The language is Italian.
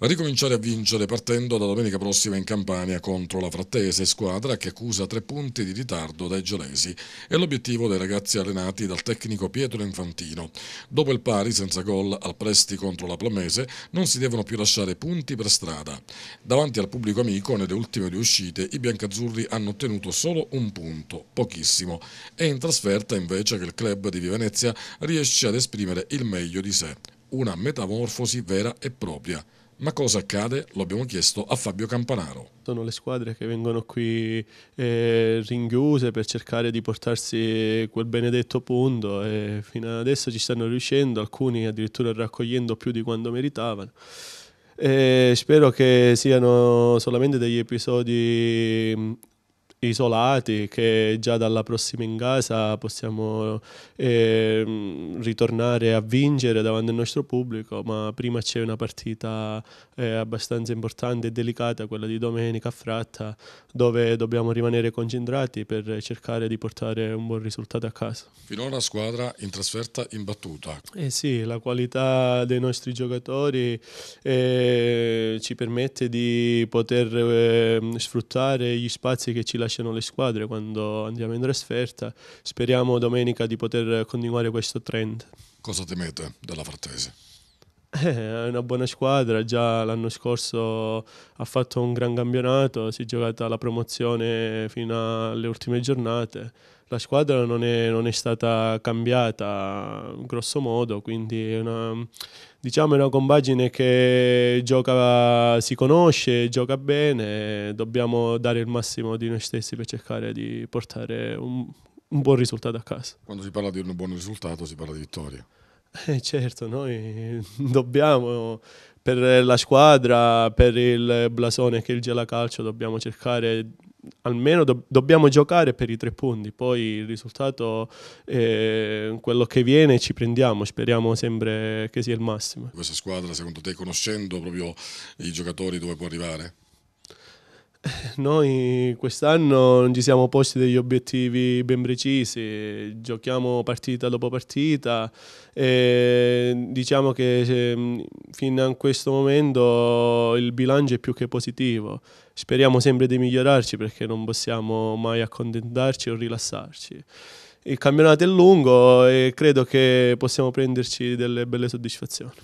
a ricominciare a vincere partendo da domenica prossima in Campania contro la Frattese, squadra che accusa tre punti di ritardo dai gelesi. È l'obiettivo dei ragazzi allenati dal tecnico Pietro Infantino. Dopo il pari senza gol al Presti contro la Plamese non si devono più lasciare punti per strada. Davanti al pubblico amico nelle ultime due uscite i biancazzurri hanno ottenuto solo un punto, pochissimo. È in trasferta invece che il club di Venezia riesce ad esprimere il meglio di sé. Una metamorfosi vera e propria. Ma cosa accade? Lo abbiamo chiesto a Fabio Campanaro. Sono le squadre che vengono qui eh, ringhiuse per cercare di portarsi quel benedetto punto e fino adesso ci stanno riuscendo, alcuni addirittura raccogliendo più di quanto meritavano. E eh, spero che siano solamente degli episodi isolati che già dalla prossima in casa possiamo eh, ritornare a vincere davanti al nostro pubblico, ma prima c'è una partita eh, abbastanza importante e delicata, quella di domenica a Fratta, dove dobbiamo rimanere concentrati per cercare di portare un buon risultato a casa. Finora squadra in trasferta imbattuta. Eh sì, la qualità dei nostri giocatori eh, ci permette di poter ehm, sfruttare gli spazi che ci lasciano crescono le squadre quando andiamo in trasferta. Speriamo domenica di poter continuare questo trend. Cosa temete della Frattesi? Eh, è una buona squadra, già l'anno scorso ha fatto un gran campionato, si è giocata la promozione fino alle ultime giornate. La squadra non è, non è stata cambiata grosso modo, quindi è una, diciamo è una compagine che gioca, si conosce, gioca bene, dobbiamo dare il massimo di noi stessi per cercare di portare un, un buon risultato a casa. Quando si parla di un buon risultato si parla di vittoria. Eh, certo, noi dobbiamo per la squadra, per il blasone che il gela calcio, dobbiamo cercare almeno do- dobbiamo giocare per i tre punti, poi il risultato, eh, quello che viene, ci prendiamo, speriamo sempre che sia il massimo. Questa squadra, secondo te, conoscendo proprio i giocatori, dove può arrivare? noi quest'anno non ci siamo posti degli obiettivi ben precisi, giochiamo partita dopo partita e diciamo che ehm, fino a questo momento il bilancio è più che positivo. Speriamo sempre di migliorarci perché non possiamo mai accontentarci o rilassarci. Il campionato è lungo e credo che possiamo prenderci delle belle soddisfazioni.